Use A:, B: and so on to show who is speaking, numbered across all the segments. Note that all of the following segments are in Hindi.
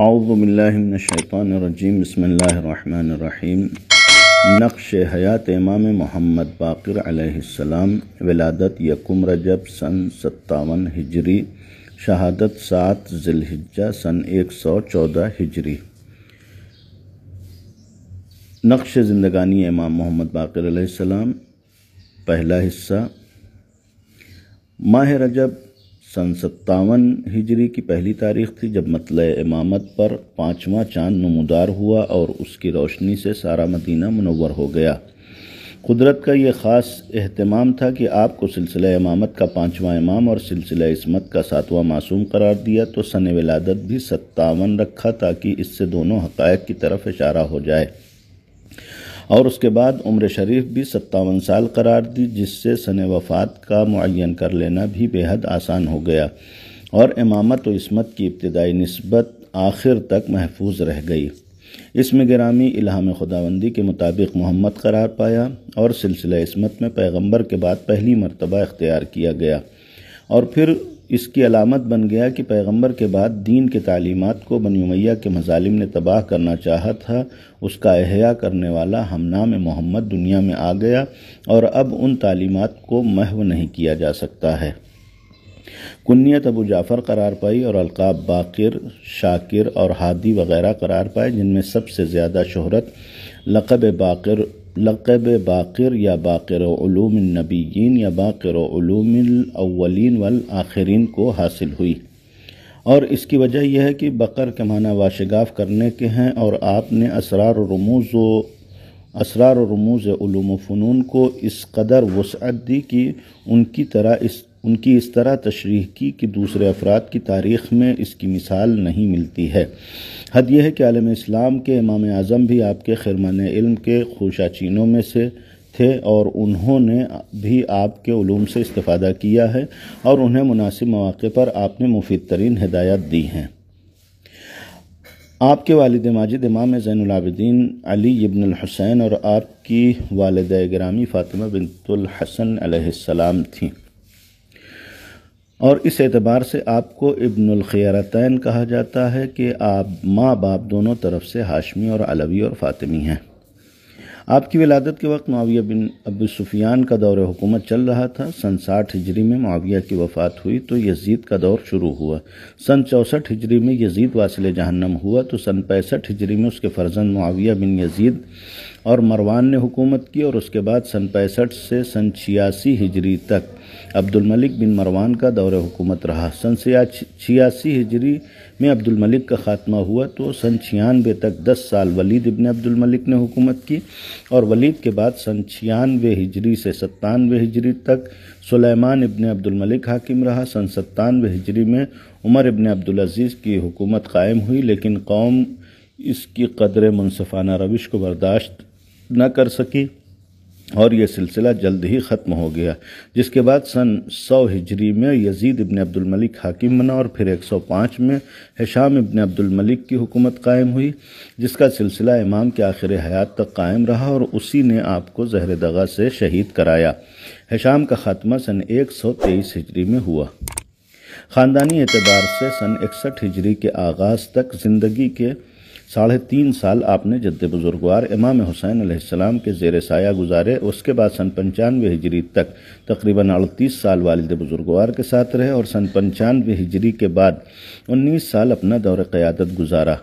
A: अज़बिल्लिमिनशैतरजीम बसमीम नक्श हयात इमाम मोहम्मद बाकर अलैहिस्सलाम विलादत यकुम रजब सन सत्तावन हिजरी शहादत सात जिलहिजा सन एक सौ चौदह हिजरी नक्श ज़िंदगानी इमाम मोहम्मद बाकर अलैहिस्सलाम पहला हिस्सा माह रजब सन सत्तावन हिजरी की पहली तारीख थी जब मतल इमामत पर पाँचवा चांद नमदार हुआ और उसकी रोशनी से सारा मदीना मनवर हो गया कुदरत का ये ख़ास अहतमाम था कि आपको सिलसिला इमामत का पाँचवा इमाम और सिलसिला इसमत का सातवां मासूम करार दिया तो सन विलादत भी सत्तावन रखा ताकि इससे दोनों हक़ की तरफ इशारा हो जाए और उसके बाद उम्र शरीफ भी सत्तावन साल करार दी जिससे सन वफ़ात का मुन कर लेना भी बेहद आसान हो गया और इमामत वस्मत की इब्तदाई नस्बत आखिर तक महफूज रह गई इसमें ग्रामी इलाम खुदाबंदी के मुताबिक मोहम्मद करार पाया और सिलसिला इसमत में पैगंबर के बाद पहली मरतबा इख्तियार किया गया और फिर इसकी अलामत बन गया कि पैगंबर के बाद दीन के तालीमत को बनुमैया के मजालिम ने तबाह करना चाहा था उसका अहया करने वाला नाम मोहम्मद दुनिया में आ गया और अब उन तालीमत को महव नहीं किया जा सकता है कुन्नीत अबू जाफ़र करार पाई और अलकाब बाकिर शाकिर और हादी वगैरह करार पाए जिनमें सबसे ज़्यादा शहरत लक़ब बाकिर लक़ब बाक़िर या बाक़िर या बाक़िर वल आखिरीन को हासिल हुई और इसकी वजह यह है कि बकर के माना वाशगाफ करने के हैं और आपने असरार रमूज़ असरार रमूज़ फ़नून को इस कदर वसअत दी कि उनकी तरह इस उनकी इस तरह तशरीह की कि दूसरे अफराद की तारीख़ में इसकी मिसाल नहीं मिलती है हद यह है कि आलम इस्लाम के इमाम आज़म भी आपके खरमान इल्म के खुशाचीनों में से थे और उन्होंने भी आपके ूम से इस्ता किया है और उन्हें मुनासिब मौक़े पर आपने मुफीद तरीन हदायत दी हैं आपके वालद माजिद इमाम ज़ैनआबद्दीन अली इबन हुसैन और आपकी वालद ग्रामी फ़ातिमा बिनतुल हसन अलैहिस्सलाम थीं और इस एतबार से आपको इब्नुल कहा जाता है कि आप माँ बाप दोनों तरफ से हाशमी और अलवी और फ़ातिमी हैं आपकी विलादत के वक्त माविया बिन अबू सुफियान का दौर हुकूमत चल रहा था सन साठ हिजरी में माविया की वफ़ात हुई तो यजीद का दौर शुरू हुआ सन चौंसठ हिजरी में यजीद वासिल जहन्नम हुआ तो सन पैंसठ हिजरी में उसके फर्जंद माविया बिन यजीद और मरवान ने हुकूमत की और उसके बाद सन पैंसठ से सन छियासी हिजरी तक अब्दुल मलिक बिन मरवान का दौर हुकूमत रहा सन छियासी हिजरी में अब्दुल मलिक का खात्मा हुआ तो सन छियानवे तक दस साल वलीद इबन अब्दुल मलिक ने हुकूमत की और वलीद के बाद सन छियानवे हिजरी से सत्तानवे हिजरी तक सुलेमान इबन अब्दुल मलिक हाकिम रहा सन सत्तानवे हिजरी में उमर इबन अब्दुल अजीज़ की हुकूमत कायम हुई लेकिन कौम इसकी कदर मुनफाना रविश को बर्दाश्त न कर सकी और यह सिलसिला जल्द ही ख़त्म हो गया जिसके बाद सन सौ हिजरी में यजीद इबन अब्दुल मलिक हाकिम बना और फिर 105 में हिशाम इबन अब्दुल मलिक की हुकूमत कायम हुई जिसका सिलसिला इमाम के आखिर हयात तक कायम रहा और उसी ने आपको जहर दगा से शहीद कराया हिशाम का ख़ात्मा सन 123 हिजरी में हुआ ख़ानदानी एतबार से सन इकसठ हिजरी के आगाज़ तक ज़िंदगी के साढ़े तीन साल आपने जद्द बुजुर्गवार इमाम हुसैन आसमाम के जेर साया गुजारे उसके बाद सन पंचानवे हिजरी तक तकरीबन अड़तीस साल वालद बुजुर्गवार के साथ रहे और सन पंचानवे हिजरी के बाद उन्नीस साल अपना दौर क़्यादत गुजारा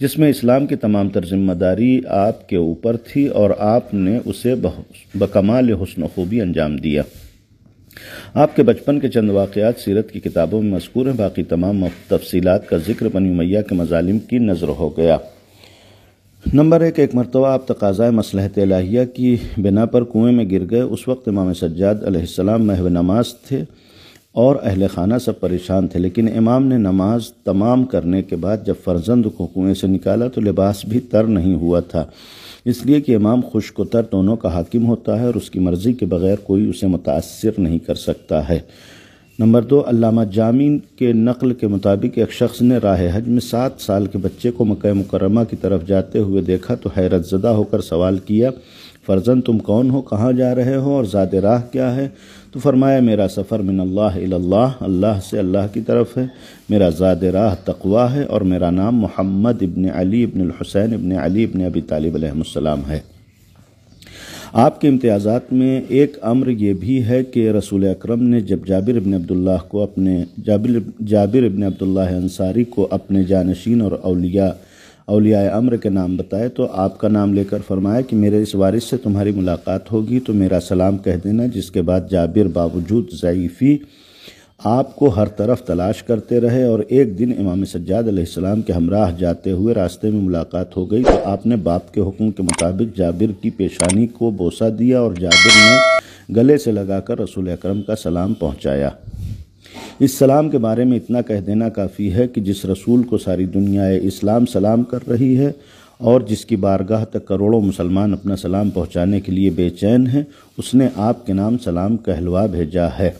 A: जिसमें इस्लाम की तमाम तर जिम्मेदारी आपके ऊपर थी और आपने उसे बकमाल हसन खूबी अंजाम दिया आपके बचपन के चंद वाक़ात सीरत की किताबों में मशकूर हैं बाकी तमाम तफसीत का जिक्र बनी मैया के मजालिम की नज़र हो गया नंबर एक एक मरतबा आप तकाज़ा मसलहत लाहिया की बिना पर कुएँ में गिर गए उस वक्त इमाम सज्जाद अलैहिस्सलाम महव नमाज थे और अहल खाना सब परेशान थे लेकिन इमाम ने नमाज तमाम करने के बाद जब फर्जंद को कुएँ से निकाला तो लिबास भी तर नहीं हुआ था इसलिए कि इमाम को तर दोनों का हाकिम होता है और उसकी मर्ज़ी के बगैर कोई उसे मुतासर नहीं कर सकता है नंबर दो अलामा जामीन के नकल के मुताबिक एक शख्स ने राह हज में सात साल के बच्चे को मक मुकरमा की तरफ जाते हुए देखा तो हैरत ज़दा होकर सवाल किया फ़र्जन तुम कौन हो कहाँ जा रहे हो और ज़्यादा राह क्या है तो फरमाया मेरा सफ़र मिन अल्लाह अल्लाह अल्लाह से अल्लाह की तरफ है मेरा ज़्यादा राह तकवा है और मेरा नाम मोहम्मद इबन अली इबन हुसैन इबन अली इबन अबी तालिबल है आपके इम्तियाज़ात में एक अम्र यह भी है कि रसूल अक्रम ने जब जाबिर इबन अब्दुल्ला को अपने जाबिर जाबिर इबन अब्दुल्ला अंसारी को अपने जानशीन और अलिया अलिया अम्र के नाम बताए तो आपका नाम लेकर फरमाया कि मेरे इस वारिस से तुम्हारी मुलाकात होगी तो मेरा सलाम कह देना जिसके बाद जाबिर बावजूद ज़यीफ़ी आपको हर तरफ तलाश करते रहे और एक दिन इमाम सज्जाद सलाम के हमराह जाते हुए रास्ते में मुलाकात हो गई तो आपने बाप के हुक्म के मुताबिक जाबिर की पेशानी को बोसा दिया और जाबिर ने गले से लगाकर रसूल अकरम का सलाम पहुंचाया इस सलाम के बारे में इतना कह देना काफ़ी है कि जिस रसूल को सारी दुनिया इस्लाम सलाम कर रही है और जिसकी बारगाह तक करोड़ों मुसलमान अपना सलाम पहुंचाने के लिए बेचैन हैं उसने आपके नाम सलाम कहलवा भेजा है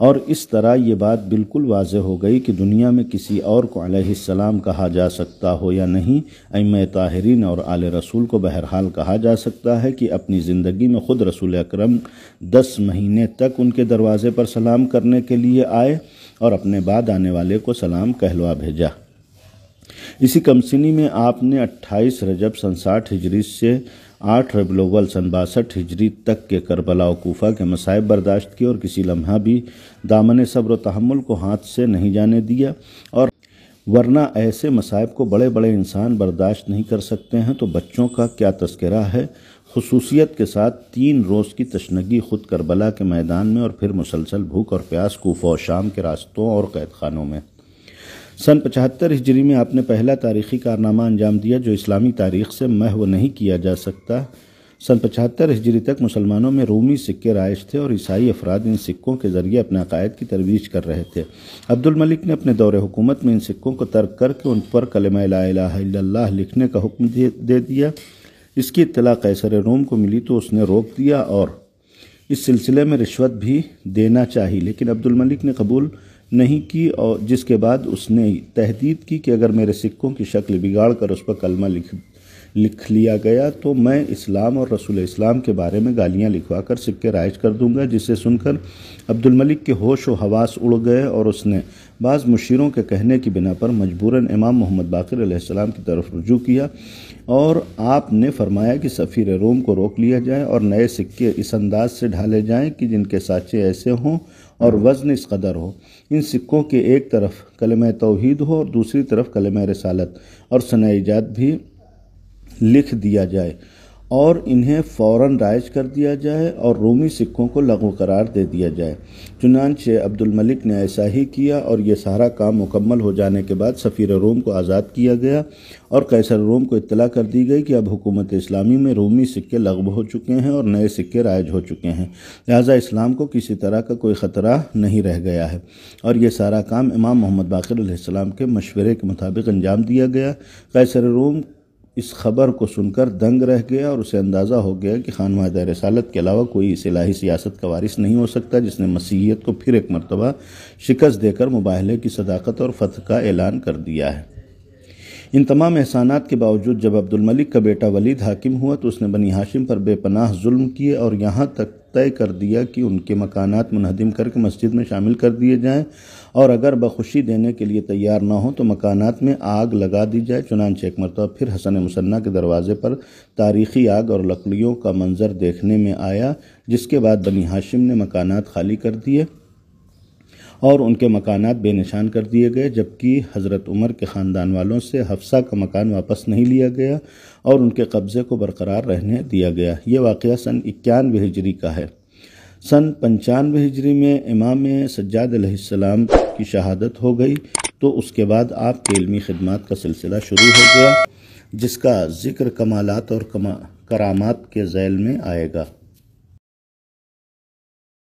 A: और इस तरह ये बात बिल्कुल वाज हो गई कि दुनिया में किसी और को सलाम कहा जा सकता हो या नहीं अम ताहरीन और आले रसूल को बहरहाल कहा जा सकता है कि अपनी ज़िंदगी में ख़ुद रसूल अक्रम दस महीने तक उनके दरवाज़े पर सलाम करने के लिए आए और अपने बाद आने वाले को सलाम कहलवा भेजा इसी कमसिनी में आपने 28 रजब सन साठ हिजरी से आठ रबी सन बासठ हिजरी तक के करबला और कोफा के मसायब बर्दाश्त किए और किसी लम्हा भी दामन सब्र तहमुल को हाथ से नहीं जाने दिया और वरना ऐसे मसायब को बड़े बड़े इंसान बर्दाश्त नहीं कर सकते हैं तो बच्चों का क्या तस्करा है खसूसियत के साथ तीन रोज़ की तशनगी खुद करबला के मैदान में और फिर मुसलसल भूख और प्यास कोफा और शाम के रास्तों और कैद खानों में सन पचहत्तर हिजरी में आपने पहला तारीखी कारनामा अंजाम दिया जो इस्लामी तारीख से महव नहीं किया जा सकता सन पचहत्तर हिजरी तक मुसलमानों में रूमी सिक्के राइज थे और ईसाई अफराद इन सिक्कों के ज़रिए अपने अकायद की तरवीज कर रहे थे अब्दुल मलिक ने अपने दौरे हुकूमत में इन सिक्कों को तर्क करके उन पर कलमा लिखने का हुक्म दे दिया इसकी इतला कैसर रोम को मिली तो उसने रोक दिया और इस सिलसिले में रिश्वत भी देना चाहिए लेकिन अब्दुल मलिक ने कबूल नहीं की और जिसके बाद उसने तहदीद की कि अगर मेरे सिक्कों की शक्ल बिगाड़ कर उस पर कलमा लिख लिख लिया गया तो मैं इस्लाम और रसूल इस्लाम के बारे में गालियाँ लिखवा कर सिक्के राइज कर दूंगा जिसे सुनकर अब्दुल मलिक के होश व हवास उड़ गए और उसने बाज़ मुशीरों के कहने की बिना पर मजबूरन इमाम मोहम्मद बाकर की तरफ रुजू किया और आपने फरमाया कि सफ़ीर रोम को रोक लिया जाए और नए सिक्के इस अंदाज से ढाले जाएँ कि जिनके साचे ऐसे हों और वज़न इस कदर हो इन सिक्कों के एक तरफ कलम तोहीद हो और दूसरी तरफ कलम रसालत और सनाईजात भी लिख दिया जाए और इन्हें फौरन राइज कर दिया जाए और रोमी सिक्कों को लगो करार दे दिया जाए चुनानचे अब्दुल मलिक ने ऐसा ही किया और यह सारा काम मुकम्मल हो जाने के बाद सफ़ीर रोम को आज़ाद किया गया और कैसर रोम को इतला कर दी गई कि अब हुकूमत इस्लामी में रोमी सिक्के लगब हो चुके हैं और नए सिक्के राइज हो चुके हैं लिहाजा इस्लाम को किसी तरह का कोई ख़तरा नहीं रह गया है और यह सारा काम इमाम मोहम्मद बाकर के मशवरे के मुताबिक अंजाम दिया गया कैसर रोम इस खबर को सुनकर दंग रह गया और उसे अंदाज़ा हो गया कि खान वादा रसालत के अलावा कोई इस इलाही सियासत का वारिस नहीं हो सकता जिसने मसीहत को फिर एक मरतबा शिकस्त देकर मुबाहले की सदाकत और फतह का ऐलान कर दिया है इन तमाम एहसानात के बावजूद जब अब्दुलमलिक का बेटा वलीद हाकिम हुआ तो उसने बनी हाशिम पर बेपनाह जुल्म किए और यहाँ तक तय कर दिया कि उनके मकानात मुनहदम करके मस्जिद में शामिल कर दिए जाएं और अगर बखुशी देने के लिए तैयार ना हो तो मकानात में आग लगा दी जाए चुनान चेक मरतबा फिर हसन मुसन्ना के दरवाज़े पर तारीखी आग और लकड़ियों का मंज़र देखने में आया जिसके बाद बनी हाशिम ने मकानात खाली कर दिए और उनके मकानात बेनिशान कर दिए गए जबकि हज़रत उमर के ख़ानदान वालों से हफ्सा का मकान वापस नहीं लिया गया और उनके कब्ज़े को बरकरार रहने दिया गया ये वाक़ सन इक्यानवे हिजरी का है सन पंचानवे हिजरी में इमाम सज्जाद की शहादत हो गई तो उसके बाद आपके इलमी खदमात का सिलसिला शुरू हो गया जिसका ज़िक्र कमालत और कमा करामात के जैल में आएगा